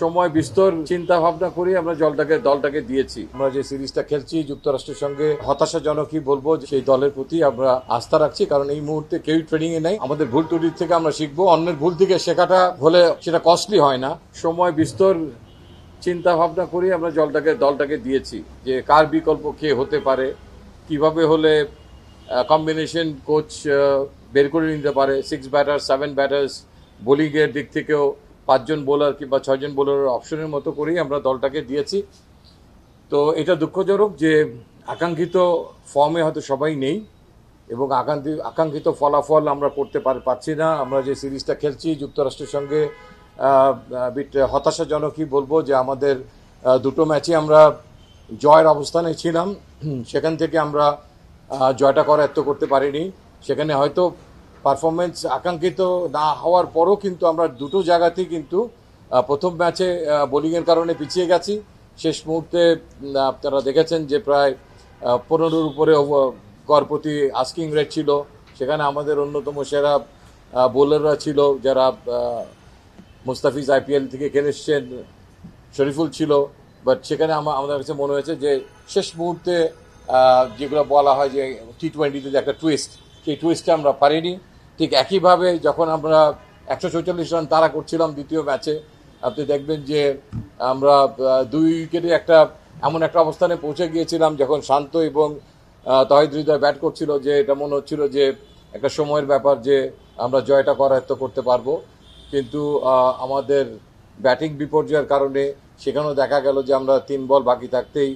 সময় বিস্তর চিন্তা ভাবনা করে আমরা জলটাকে দলটাকে দিয়েছি আমরা যে সিরিজটা খেলছি যুক্তরাষ্ট্রের সঙ্গে হতাশাজনকই বলবো সেই দলের প্রতি আমরা আস্থা রাখছি কারণ এই মুহূর্তে কেউ ট্রেনিং এ নেই আমাদের ভুল ত্রুটির থেকে আমরা শিখবো অন্যের ভুল থেকে শেখাটা হলে সেটা কস্টলি হয় না সময় বিস্তর চিন্তা ভাবনা করে আমরা জলটাকে দলটাকে দিয়েছি যে কার বিকল্প কে হতে পারে কিভাবে হলে কম্বিনেশন কোচ বের করে নিতে পারে সিক্স ব্যাটার সেভেন ব্যাটার্স বোলিংয়ের দিক থেকেও পাঁচজন বোলার কিংবা ছয়জন বোলার অপশনের মতো করেই আমরা দলটাকে দিয়েছি তো এটা দুঃখজনক যে আকাঙ্ক্ষিত ফর্মে হয়তো সবাই নেই এবং আকাঙ্ক্ষিত আকাঙ্ক্ষিত ফলাফল আমরা করতে পারছি না আমরা যে সিরিজটা খেলছি যুক্তরাষ্ট্রের সঙ্গে বিট হতাশাজনকই বলবো যে আমাদের দুটো ম্যাচে আমরা জয়ের অবস্থানে ছিলাম সেখান থেকে আমরা জয়টা এত করতে পারিনি সেখানে হয়তো পারফরমেন্স আকাঙ্ক্ষিত না হওয়ার পরও কিন্তু আমরা দুটো জায়গাতেই কিন্তু প্রথম ম্যাচে বোলিংয়ের কারণে পিছিয়ে গেছি শেষ মুহূর্তে আপনারা দেখেছেন যে প্রায় পনেরোর উপরে গড় প্রতি আস্কিং রেট ছিল সেখানে আমাদের অন্যতম সেরা বোলাররা ছিল যারা মুস্তাফিজ আইপিএল থেকে খেলে এসছেন শরীফুল ছিল বাট সেখানে আমাদের কাছে মনে হয়েছে যে শেষ মুহূর্তে যেগুলো বলা হয় যে টি টোয়েন্টিতে যে একটা টুইস্ট সেই টুইস্টটা আমরা পারিনি ঠিক একইভাবে যখন আমরা একশো চৌচল্লিশ রান তারা করছিলাম দ্বিতীয় ম্যাচে আপনি দেখবেন যে আমরা দুই উইকেটে একটা এমন একটা অবস্থানে পৌঁছে গিয়েছিলাম যখন শান্ত এবং তহিদ হৃদয় ব্যাট করছিল যে এটা মনে হচ্ছিল যে একটা সময়ের ব্যাপার যে আমরা জয়টা করায়ত্ত করতে পারবো কিন্তু আমাদের ব্যাটিং বিপর্যয়ের কারণে সেখানেও দেখা গেল যে আমরা তিন বল বাকি থাকতেই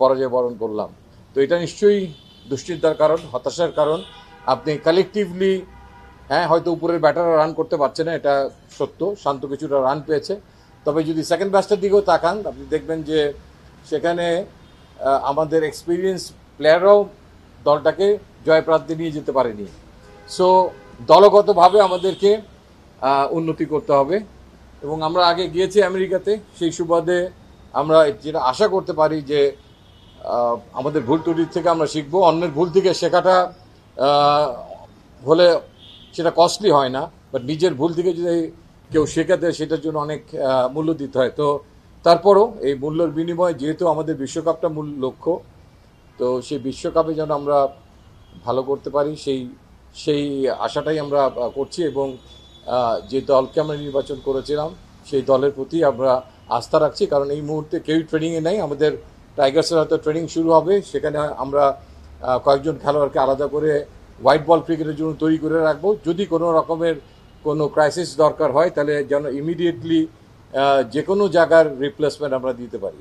পরাজয় বরণ করলাম তো এটা নিশ্চয়ই দুশ্চিন্তার কারণ হতাশার কারণ আপনি কালেকটিভলি হ্যাঁ হয়তো উপরের ব্যাটাররা রান করতে পারছে না এটা সত্য শান্ত কিছুটা রান পেয়েছে তবে যদি সেকেন্ড ব্যাচটার দিকেও তাকান আপনি দেখবেন যে সেখানে আমাদের এক্সপিরিয়েন্স প্লেয়াররাও দলটাকে জয়প্রার্থী নিয়ে যেতে পারেনি সো দলগতভাবে আমাদেরকে উন্নতি করতে হবে এবং আমরা আগে গিয়েছি আমেরিকাতে সেই সুবাদে আমরা যেটা আশা করতে পারি যে আমাদের ভুল ত্রুটির থেকে আমরা শিখবো অন্যের ভুল থেকে শেখাটা হলে সেটা কস্টলি হয় না বাট নিজের ভুল থেকে যদি কেউ দেয় সেটার জন্য অনেক মূল্য দিতে হয় তো তারপরও এই মূল্যর বিনিময়ে যেহেতু আমাদের বিশ্বকাপটা মূল লক্ষ্য তো সেই বিশ্বকাপে যেন আমরা ভালো করতে পারি সেই সেই আশাটাই আমরা করছি এবং যে দলকে আমরা নির্বাচন করেছিলাম সেই দলের প্রতি আমরা আস্থা রাখছি কারণ এই মুহূর্তে কেউই ট্রেনিংয়ে নেই আমাদের টাইগার্সের হয়তো ট্রেনিং শুরু হবে সেখানে আমরা কয়েকজন খেলোয়াড়কে আলাদা করে হোয়াইট বল ক্রিকেটের জন্য তৈরি করে রাখবো যদি কোনো রকমের কোনো ক্রাইসিস দরকার হয় তাহলে যেন ইমিডিয়েটলি যে কোনো জায়গার রিপ্লেসমেন্ট আমরা দিতে পারি